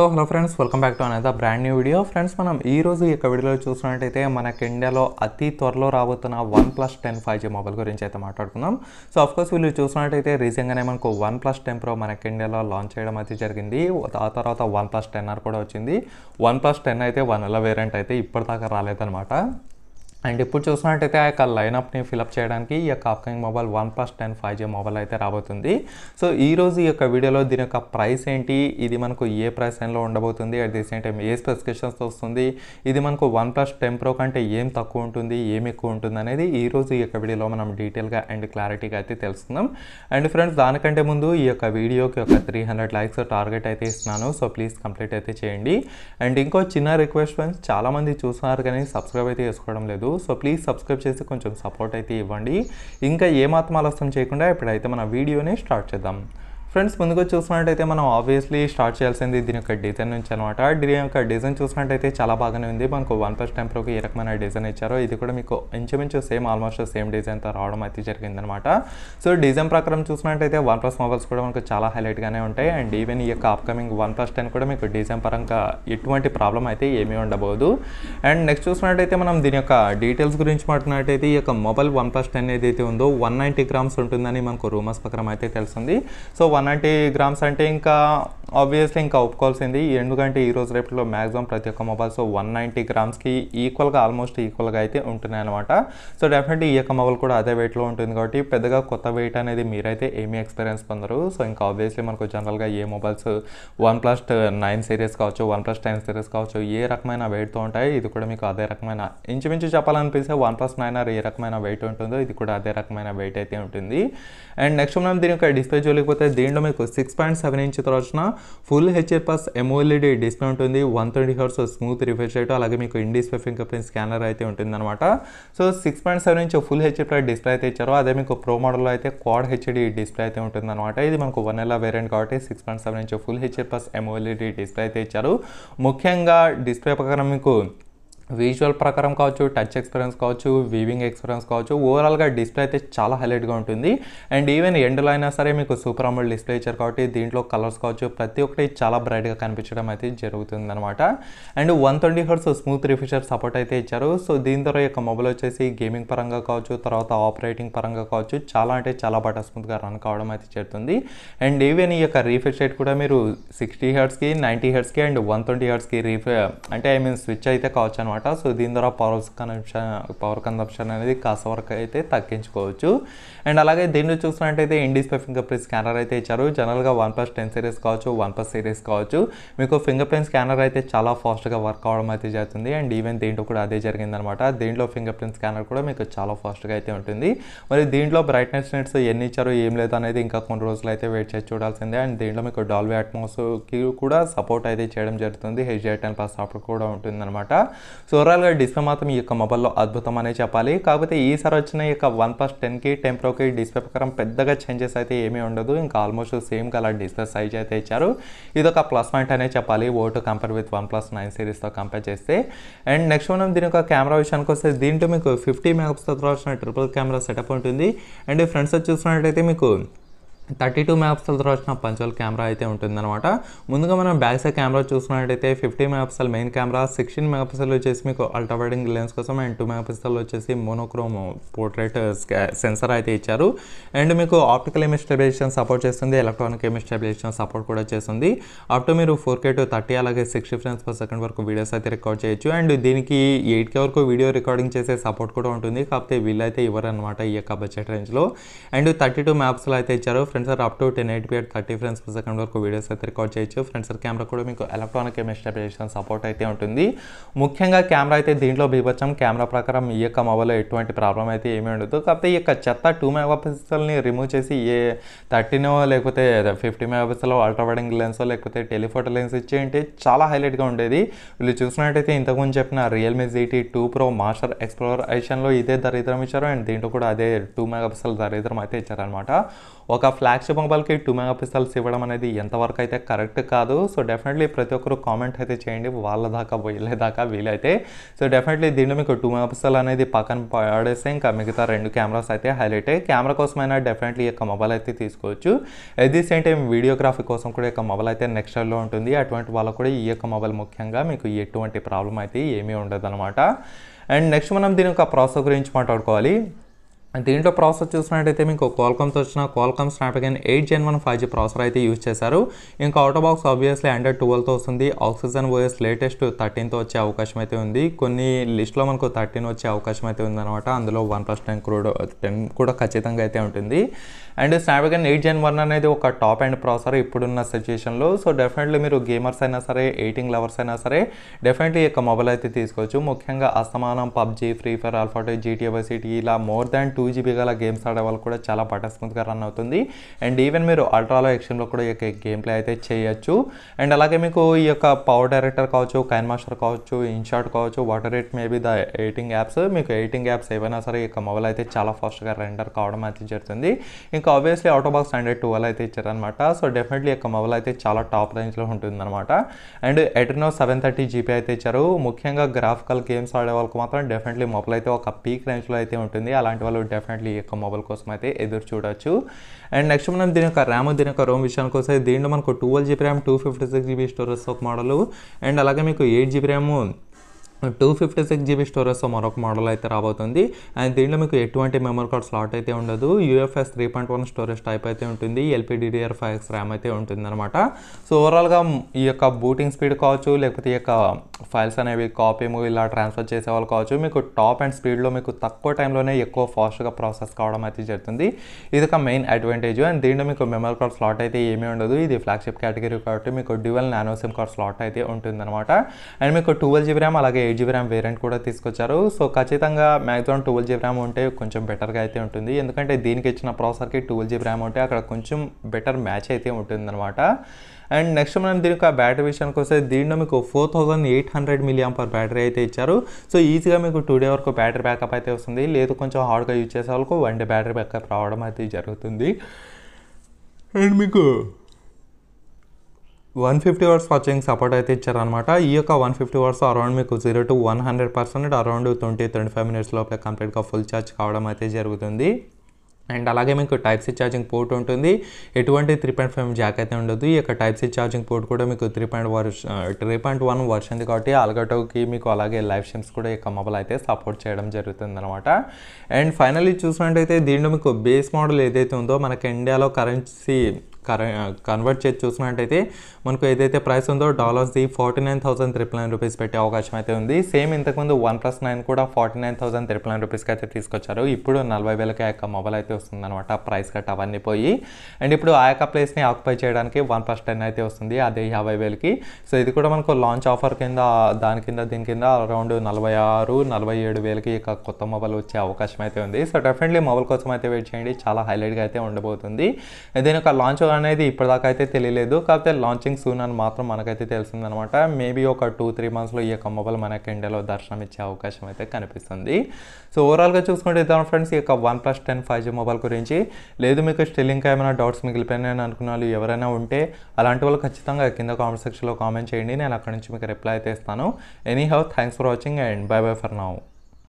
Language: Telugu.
so hello friends welcome back to అనేది బ్రాండ్ న్యూ వీడియో ఫ్రెండ్స్ మనం ఈ రోజు యొక్క వీడియోలో చూసినట్టయితే మనకి ఇండియాలో అతి త్వరలో రాబోతున్న OnePlus ten five G mobile గురించి అయితే మాట్లాడుకుందాం సో అఫ్కోర్స్ వీళ్ళు చూసినట్టయితే రీసెంట్గానే మనకు వన్ ప్లస్ టెన్ ప్రో మనకి ఇండియాలో లాంచ్ చేయడం అయితే జరిగింది ఆ తర్వాత వన్ ప్లస్ టెన్ ఆర్ కూడా వచ్చింది వన్ ప్లస్ టెన్ అయితే వన్ ఎలా వేరియంట్ అయితే ఇప్పటిదాకా రాలేదనమాట అండ్ ఇప్పుడు చూసినట్టయితే ఆ యొక్క లైనప్ని ఫిలప్ చేయడానికి ఈ యొక్క upcoming mobile OnePlus ten five G mobile అయితే రాబోతుంది సో ఈరోజు ఈ యొక్క వీడియోలో దీని యొక్క ప్రైస్ ఏంటి ఇది మనకు ఏ ప్రైస్ లైన్లో ఉండబోతుంది అట్ ది సేమ్ టైం ఏ స్పెసిఫికేషన్స్ వస్తుంది ఇది మనకు వన్ ప్లస్ టెన్ ప్రో కంటే ఏం తక్కువ ఉంటుంది ఏం ఎక్కువ ఉంటుంది అనేది ఈరోజు ఈ యొక్క వీడియోలో మనం డీటెయిల్గా అండ్ క్లారిటీగా అయితే తెలుసుకుందాం అండ్ ఫ్రెండ్స్ దానికంటే ముందు ఈ యొక్క వీడియోకి ఒక త్రీ హండ్రెడ్ లైక్స్ టార్గెట్ అయితే ఇస్తున్నాను సో ప్లీజ్ కంప్లీట్ అయితే చేయండి అండ్ ఇంకో చిన్న రిక్వెస్ట్ ఫ్రెండ్స్ చాలామంది చూస్తున్నారు కానీ సబ్స్క్రైబ్ అయితే చేసుకోవడం లేదు సో ప్లీజ్ సబ్స్క్రైబ్ చేసి కొంచెం సపోర్ట్ అయితే ఇవ్వండి ఇంకా ఏమాత్రం ఆలస్యం చేయకుండా ఇప్పుడైతే మన వీడియోని స్టార్ట్ చేద్దాం ఫ్రెండ్స్ ముందుగా చూసినట్టయితే మనం ఆబ్వియస్లీ స్టార్ట్ చేయాల్సింది దీని యొక్క డిజైన్ నుంచి అనమాట దీని యొక్క డిజైన్ చూసినట్టయితే చాలా బాగానే ఉంది మనకు వన్ ప్లస్ టెన్ ప్రోకి ఏ రకమైన డిజైన్ ఇచ్చారో ఇది కూడా మీకు ఇంచుమించు సేమ్ ఆల్మోస్ట్ సేమ్ డిజైన్తో రావడం అయితే జరిగిందనమాట సో డిజైన్ ప్రకారం చూసినట్టయితే వన్ ప్లస్ మొబైల్స్ కూడా మనకు చాలా హైలైట్గానే ఉంటాయి అండ్ ఈవెన్ ఈ యొక్క అప్కమింగ్ వన్ ప్లస్ టెన్ కూడా మీకు డిజైన్ పరంగా ఎటువంటి ప్రాబ్లం అయితే ఏమీ ఉండబోదు అండ్ నెక్స్ట్ చూసినట్టయితే మనం దీని యొక్క డీటెయిల్స్ గురించి మాట్లాడినట్టయితే ఈ యొక్క మొబైల్ వన్ ప్లస్ టెన్ ఏదైతే ఉందో వన్ నైంటీ గ్రామ్స్ ఉంటుందని మనకు రూమర్స్ ప్రకారం అయితే తెలిసింది సో వన్ అంటే గ్రామ్స్ అంటే ఇంకా ఆబ్వియస్లీ ఇంకా ఒప్పుకోవాల్సింది ఎందుకంటే ఈ రోజు రేపట్లో మ్యాక్సిమం ప్రతి ఒక్క మొబైల్స్ వన్ నైంటీ గ్రామ్స్కి ఈక్వల్గా ఆల్మోస్ట్ ఈక్వల్గా అయితే ఉంటున్నాయి అనమాట సో డెఫినెట్లీ ఈ యొక్క మొబైల్ కూడా అదే వెయిట్లో ఉంటుంది కాబట్టి పెద్దగా కొత్త వెయిట్ అనేది మీరైతే ఏమీ ఎక్స్పీరియన్స్ పొందరు సో ఇంకా ఆబ్వియస్లీ మనకు జనరల్గా ఏ mobiles OnePlus nine series కావచ్చు వన్ ప్లస్ టెన్ సిరీస్ కావచ్చు ఏ రకమైన వెయిట్తో ఉంటాయి ఇది కూడా మీకు అదే రకమైన ఇంచుమించు చెప్పాలనిపిస్తే వన్ ప్లస్ నైన్ ఆర్ ఏ రకమైన వెయిట్ ఉంటుందో ఇది కూడా అదే రకమైన వెయిట్ అయితే ఉంటుంది అండ్ నెక్స్ట్ మనం దీని యొక్క డిస్ప్లే జోలికి దీంట్లో మీకు సిక్స్ పాయింట్ సెవెన్ ఇంచ్ వచ్చిన full HD plus AMOLED display ఉంటుంది one twenty hertz smooth refresh rate అలాగే మీకు ఇండిస్ప్లే ఫింగర్ ప్రింట్ స్కానర్ అయితే ఉంటుంది అనమాట so six point seven inch full HD plus display అయితే ఇచ్చారు అదే మీకు ప్రో మోడల్లో అయితే క్వాడ్ హెచ్డి డిస్ప్లే అయితే ఉంటుంది అనమాట ఇది మనకు వన్ ఎలా వేరియంట్ కాబట్టి six point seven inch full HD plus AMOLED display అయితే ఇచ్చారు ముఖ్యంగా డిస్ప్లే ప్రకారం మీకు విజువల్ ప్రకారం కావచ్చు టచ్ ఎక్స్పీరియన్స్ కావచ్చు వీవింగ్ ఎక్స్పీరియన్స్ కావచ్చు ఓవరాల్గా డిస్ప్లే అయితే చాలా హైలైట్గా ఉంటుంది అండ్ ఈవెన్ ఎండ్లో అయినా సరే మీకు సూపర్ అమౌంట్ డిస్ప్లే ఇచ్చారు కాబట్టి దీంట్లో కలర్స్ కావచ్చు ప్రతి ఒక్కటి చాలా బ్రైట్గా కనిపించడం అయితే జరుగుతుంది అనమాట and one twenty hertz smooth refresher support అయితే ఇచ్చారు సో దీని ద్వారా యొక్క మొబైల్ వచ్చేసి గేమింగ్ పరంగా కావచ్చు తర్వాత ఆపరేటింగ్ పరంగా కావచ్చు చాలా అంటే చాలా బాగా స్మూత్గా రన్ కావడం అయితే జరుగుతుంది అండ్ ఈవెన్ ఈ యొక్క రీఫ్రెష్ రేట్ కూడా మీరు సిక్స్టీ హర్స్కి నైంటీ హర్స్కి అండ్ వన్ ట్వంటీ హర్స్కి రీఫ్రె అంటే ఐ మీన్ స్విచ్ అయితే కావచ్చు అనమాట అనమాట సో దీని ద్వారా పవర్ కన్సంప్షన్ పవర్ కన్సప్షన్ అనేది కాస్త వరకు అయితే తగ్గించుకోవచ్చు అండ్ అలాగే దీన్ని చూసినట్టయితే ఇండిస్పే ఫింగర్ ప్రింట్ స్కానర్ అయితే ఇచ్చారు జనరల్గా వన్ ప్లస్ టెన్ సిరీస్ కావచ్చు వన్ ప్లస్ సిరీస్ కావచ్చు మీకు ఫింగర్ ప్రింట్ స్కానర్ అయితే చాలా ఫాస్ట్గా వర్క్ అవడం అయితే జరుగుతుంది అండ్ ఈవెన్ దీంట్లో కూడా అదే జరిగిందనమాట దీంట్లో ఫింగర్ ప్రింట్ స్కానర్ కూడా మీకు చాలా ఫాస్ట్గా అయితే ఉంటుంది మరి దీంట్లో బ్రైట్నెస్ నెట్స్ ఎన్ని ఇచ్చారో ఏం లేదు అనేది ఇంకా కొన్ని రోజులు అయితే వెయిట్ చేసి చూడాల్సిందే అండ్ దీంట్లో మీకు డాల్వే అట్మాస్కి కూడా సపోర్ట్ అయితే చేయడం జరుగుతుంది హెచ్ఐ టెన్ ప్లస్ అప్పుడు కూడా ఉంటుందన్నమాట సోరాల్ గారి డిస్ప్లే మాత్రం ఈ యొక్క మొబైల్లో అద్భుతం అనే చెప్పాలి కాకపోతే ఈసారి వచ్చిన ఈ యొక్క వన్ ప్లస్ టెన్కి టెన్ ప్రోకి డిస్ప్లే ప్రకారం పెద్దగా చేంజెస్ అయితే ఏమీ ఉండదు ఇంకా almost same colour display size అయితే ఇచ్చారు ఇది ఒక ప్లస్ పాయింట్ అనే చెప్పాలి ఓటు compare with OnePlus nine సిరీస్తో కంపేర్ చేస్తే అండ్ నెక్స్ట్ మనం దీని యొక్క కెమెరా విషయానికి వస్తే దీంట్లో మీకు ఫిఫ్టీ మెగాపిక్సెల్తో తర్వాత ట్రిపుల్ కెమెరా సెటప్ ఉంటుంది అండ్ ఫ్రెండ్స్ చూసినట్టయితే మీకు థర్టీ టూ మెగాపిక్సెల్తో వచ్చిన పంచోల్ కెమెరా అయితే ఉంటుందన్నమాట ముందుగా మనం బ్యాక్ సైడ్ కెమెరా చూసుకున్నట్టయితే fifty megapixel main camera sixteen megapixel వచ్చేసి మీకు అల్ట్రా వైడింగ్ లెన్స్ కోసం అండ్ టూ మెగాపిక్సెల్ వచ్చేసి మోనోక్రోమ్ పోర్ట్రేట్ సెన్సర్ అయితే ఇచ్చారు అండ్ మీకు ఆప్టికల్ ఇమేజ్ స్టెబిలైజేషన్ సపోర్ట్ చేస్తుంది ఎలక్ట్రానిక్ ఇమేజ్ స్టెబిలైజేషన్ సపోర్ట్ కూడా చేస్తుంది అప్ టు మీరు ఫోర్ కే టు థర్టీ అలాగే సిక్స్టీ ఫ్రేమ్స్ పర్ సెకండ్ వరకు వీడియోస్ అయితే రికార్డ్ చేయొచ్చు అండ్ దీనికి ఎయిట్ కే వరకు వీడియో రికార్డింగ్ చేసే సపోర్ట్ కూడా ఉంటుంది కాకపోతే వీళ్ళైతే ఇవ్వరు అనమాట ఈ యొక్క బడ్జెట్ రేంజ్లో అండ్ థర్టీ టూ మ్యాప్స్లో అయితే ఇచ్చారు friend friends sir up to ten eight పిఎట్ థర్టీ ఫ్రెండ్స్ పర్ సెకండ్ వరకు వీడియోస్ అయితే రికార్డ్ చేయొచ్చు ఫ్రెండ్స్ సార్ కెమెరా కూడా మీకు ఎలక్ట్రానిక్ ఇమేజ్ స్టెబిలైజేషన్ సపోర్ట్ అయితే ఉంటుంది ముఖ్యంగా కెమెరా అయితే దీంట్లో బీభత్సం కెమెరా ప్రకారం ఈ యొక్క మొబైల్లో ఎటువంటి ప్రాబ్లం అయితే ఏమీ ఉండదు కాకపోతే ఈ యొక్క చెత్త టూ మెగా పిక్సెల్ని రిమూవ్ చేసి ఏ థర్టీనో లేకపోతే fifty megapixel ultra wide angle లెన్సో లేకపోతే టెలిఫోటో లెన్స్ ఇచ్చేయంటే చాలా హైలైట్గా ఉండేది వీళ్ళు చూసినట్టయితే ఇంతకుముందు చెప్పిన Realme GT two Pro master explore ఐషన్లో ఇదే దరిద్రం ఇచ్చారు అండ్ దీంట్లో కూడా అదే టూ మెగా పిక్సెల్ దరిద్రం అయితే ఇచ్చారనమాట ఒక ఫ్లాగ్షిప్ మొబైల్కి టూ మెగా పిక్సల్స్ ఇవ్వడం అనేది ఎంతవరకు అయితే కరెక్ట్ కాదు సో డెఫినెట్లీ ప్రతి ఒక్కరు కామెంట్ అయితే చేయండి వాళ్ళ దాకా వెళ్ళేదాకా వీలైతే సో డెఫినెట్లీ దీన్ని మీకు టూ మెగా పిక్సల్ అనేది పక్కన పడేస్తే ఇంకా మిగతా రెండు కెమెరాస్ అయితే హైలైట్ కెమెరా కోసమైనా డెఫినెట్లీ యొక్క మొబైల్ అయితే తీసుకోవచ్చు at the same time videography కోసం కూడా యొక్క మొబైల్ అయితే నెక్స్ట్ లో ఉంటుంది అటువంటి వాళ్ళకు కూడా ఈ యొక్క మొబైల్ ముఖ్యంగా మీకు ఎటువంటి ప్రాబ్లం అయితే ఏమీ ఉండదు అనమాట అండ్ నెక్స్ట్ మనం దీని యొక్క ప్రాసెస్ గురించి మాట్లాడుకోవాలి దీంట్లో ప్రాసెస్ చూసినట్టయితే మీకు కోల్కమ్స్ వచ్చిన Qualcomm Snapdragon eight gen one five G processor అయితే యూజ్ చేశారు ఇంకా అవుట్ బాక్స్ ఆబ్వియస్లీ అండ్రాయిడ్ ట్వెల్వ్తో వస్తుంది ఆక్సిజన్ ఓఎస్ లేటెస్ట్ థర్టీన్తో వచ్చే అవకాశం అయితే ఉంది కొన్ని లిస్ట్లో మనకు థర్టీన్ వచ్చే అవకాశం అయితే ఉందన్నమాట అందులో వన్ ప్లస్ టెన్ క్రూడ్ టెన్ కూడా ఖచ్చితంగా అయితే ఉంటుంది and Snapdragon eight gen one అనేది ఒక టాప్ అండ్ ప్రాసెసర్ ఇప్పుడున్న సిచ్యుయేషన్లో సో డెఫినెట్లీ మీరు గేమర్స్ అయినా సరే ఎయిటింగ్ లవర్స్ అయినా సరే డెఫినెట్లీ యొక్క మొబైల్ అయితే తీసుకోవచ్చు ముఖ్యంగా అస్తమానం పబ్జీ ఫ్రీ ఫైర్ ఆల్ఫాటో జీటీఓ సిటీ ఇలా మోర్ దాన్ టూ జీబీ గల గేమ్స్ ఆడే వాళ్ళు కూడా చాలా బటర్ స్మూత్గా రన్ అవుతుంది అండ్ ఈవెన్ మీరు అల్ట్రాలో ఎక్షన్లో కూడా ఈ గేమ్ ప్లే అయితే చేయొచ్చు అండ్ అలాగే మీకు ఈ యొక్క పవర్ డైరెక్టర్ కావచ్చు కైన్ మాస్టర్ కావచ్చు ఇన్షాట్ కావచ్చు వాటర్ రేట్ మేబీ ద ఎయిటింగ్ యాప్స్ మీకు ఎయిటింగ్ యాప్స్ ఏవైనా సరే ఈ మొబైల్ అయితే చాలా ఫాస్ట్గా రెండర్ కావడం అయితే జరుగుతుంది ఇంకా obviously out box hundred twelve అయితే ఇచ్చారనమాట సో డెఫినెట్లీ యొక్క మొబైల్ అయితే చాలా టాప్ రేంజ్లో ఉంటుందన్నమాట అండ్ ఎటర్నో సెవెన్ థర్టీ జీబీ అయితే ఇచ్చారు ముఖ్యంగా గ్రాఫికల్ గేమ్స్ ఆడే వాళ్ళకు మాత్రం డెఫినెట్లీ మొబైల్ అయితే ఒక పీక్ రేంజ్లో అయితే ఉంటుంది అలాంటి వాళ్ళు డెఫినెట్లీ ఈ యొక్క మొబైల్ కోసం అయితే ఎదురు చూడొచ్చు అండ్ నెక్స్ట్ మనం దీని యొక్క ర్యామ్ దీని యొక్క రోమ్ విషయానికి వస్తే దీంట్లో మనకు twelve GB RAM two fifty six GB స్టోరేజ్ ఒక మోడల్ అండ్ అలాగే మీకు eight GB RAM two fifty six GB స్టోరేజ్తో మరొక మోడల్ అయితే రాబోతుంది అండ్ దీంట్లో మీకు ఎటువంటి మెమరీ కార్డ్ స్లాట్ అయితే ఉండదు UFS three point one storage type అయితే ఉంటుంది ఎల్పిడిడిఆర్ ఫైవ్ ఎక్స్ ర్యామ్ అయితే ఉంటుందన్నమాట సో ఓవరాల్గా ఈ యొక్క బూటింగ్ స్పీడ్ కావచ్చు లేకపోతే ఈ యొక్క ఫైల్స్ అనేవి కాపీ మూవీ ఇలా ట్రాన్స్ఫర్ చేసే వాళ్ళు కావచ్చు మీకు టాప్ అండ్ స్పీడ్లో మీకు తక్కువ టైంలోనే ఎక్కువ ఫాస్ట్గా ప్రాసెస్ కావడం అయితే జరుగుతుంది ఇది ఒక మెయిన్ అడ్వాంటేజ్ అండ్ దీంట్లో మీకు మెమరీ కార్డ్ స్లాట్ అయితే ఏమీ ఉండదు ఇది ఫ్లాగ్షిప్ కేటగిరీ కాబట్టి మీకు dual nano SIM card slot అయితే ఉంటుంది అనమాట అండ్ మీకు టువెల్ జీబీ ర్యామ్ అలాగే ఎయిట్ జీబీ ర్యామ్ వేరియంట్ కూడా తీసుకొచ్చారు సో ఖచ్చితంగా మ్యాక్సిమం ట్వెల్వ్ జీబీ ర్యామ్ ఉంటే కొంచెం బెటర్గా అయితే ఉంటుంది ఎందుకంటే దీనికి ఇచ్చిన ప్రాసెసర్కి ట్వెల్వ్ జీబీ ర్యామ్ ఉంటే అక్కడ కొంచెం బెటర్ మ్యాచ్ అయితే ఉంటుందన్నమాట అండ్ నెక్స్ట్ మనం దీనికి ఆ బ్యాటరీ విషయానికి వస్తే దీనిలో మీకు four thousand eight hundred milliamp per battery అయితే ఇచ్చారు సో ఈజీగా మీకు టూ డే వరకు బ్యాటరీ బ్యాకప్ అయితే వస్తుంది లేదు కొంచెం హార్డ్గా యూజ్ చేసే వాళ్ళకు వన్ డే బ్యాటరీ బ్యాకప్ రావడం అయితే జరుగుతుంది అండ్ మీకు one fifty hours watching support అయితే ఇచ్చారనమాట ఈ యొక్క వన్ ఫిఫ్టీ అవర్స్ అరౌండ్ మీకు zero to one hundred percent around twenty twenty five minutes లోపల కంప్లీట్గా ఫుల్ ఛార్జ్ కావడం అయితే జరుగుతుంది అండ్ అలాగే మీకు టైప్ సి ఛార్జింగ్ పోర్ట్ ఉంటుంది ఎటువంటి త్రీ పాయింట్ ఫైవ్ జాక్ అయితే ఉండదు ఈ యొక్క టైప్ సి ఛార్జింగ్ పోర్ట్ కూడా మీకు three point version three point one వర్షన్ది కాబట్టి అలగటోకి మీకు అలాగే లైఫ్ స్ట్రీమ్స్ కూడా ఈ యొక్క మొబైల్ అయితే సపోర్ట్ చేయడం జరుగుతుంది అనమాట అండ్ ఫైనల్లీ చూసినట్టయితే దీంట్లో మీకు బేస్ మోడల్ ఏదైతే ఉందో మనకి ఇండియాలో కరెన్సీ కన్వర్ట్ చేసి చూసినట్టయితే మనకు ఏదైతే ప్రైస్ ఉందో డాలర్స్ది forty nine thousand triple nine rupees పెట్టే అవకాశం అయితే ఉంది సేమ్ ఇంతకుముందు వన్ ప్లస్ నైన్ కూడా forty nine thousand triple nine రూపీస్కి అయితే తీసుకొచ్చారు ఇప్పుడు నలభై వేలకి ఆ యొక్క మొబైల్ అయితే వస్తుంది అనమాట ప్రైస్ కట్ అవన్నీ పోయి అండ్ ఇప్పుడు ఆ యొక్క ప్లేస్ని ఆక్యుపై చేయడానికి వన్ ప్లస్ టెన్ అయితే వస్తుంది అదే యాభై వేలకి సో ఇది కూడా మనకు లాంచ్ ఆఫర్ కింద దాని కింద దీని కింద అరౌండ్ నలభై ఆరు నలభై ఏడు వేలకి ఇక కొత్త మొబైల్ వచ్చే అవకాశం అయితే ఉంది సో డెఫినెట్లీ మొబైల్ కోసం అయితే వెయిట్ చేయండి చాలా హైలైట్గా అయితే ఉండబోతుంది దీని యొక్క లాంచ్ అనేది ఇప్పటిదాకా అయితే తెలియలేదు కాకపోతే లాంచింగ్ సూన్ అని మాత్రం మనకైతే తెలిసిందనమాట మేబీ ఒక టూ త్రీ మంత్స్లో ఈ యొక్క మొబైల్ మనకి ఇండియాలో దర్శనం ఇచ్చే అవకాశం అయితే కనిపిస్తుంది సో ఓవరాల్గా చూసుకుంటే ఇద్దాం ఫ్రెండ్స్ ఈ యొక్క OnePlus ten five G mobile గురించి లేదు మీకు స్టిల్లింగ్ ఏమైనా డౌట్స్ మిగిలిపోయినాయని అనుకున్న వాళ్ళు ఎవరైనా ఉంటే అలాంటి వాళ్ళు ఖచ్చితంగా కింద కామెంట్ సెక్షన్లో కామెంట్ చేయండి నేను అక్కడ నుంచి మీకు రిప్లై అయితే ఇస్తాను anyhow thanks for watching and bye bye for now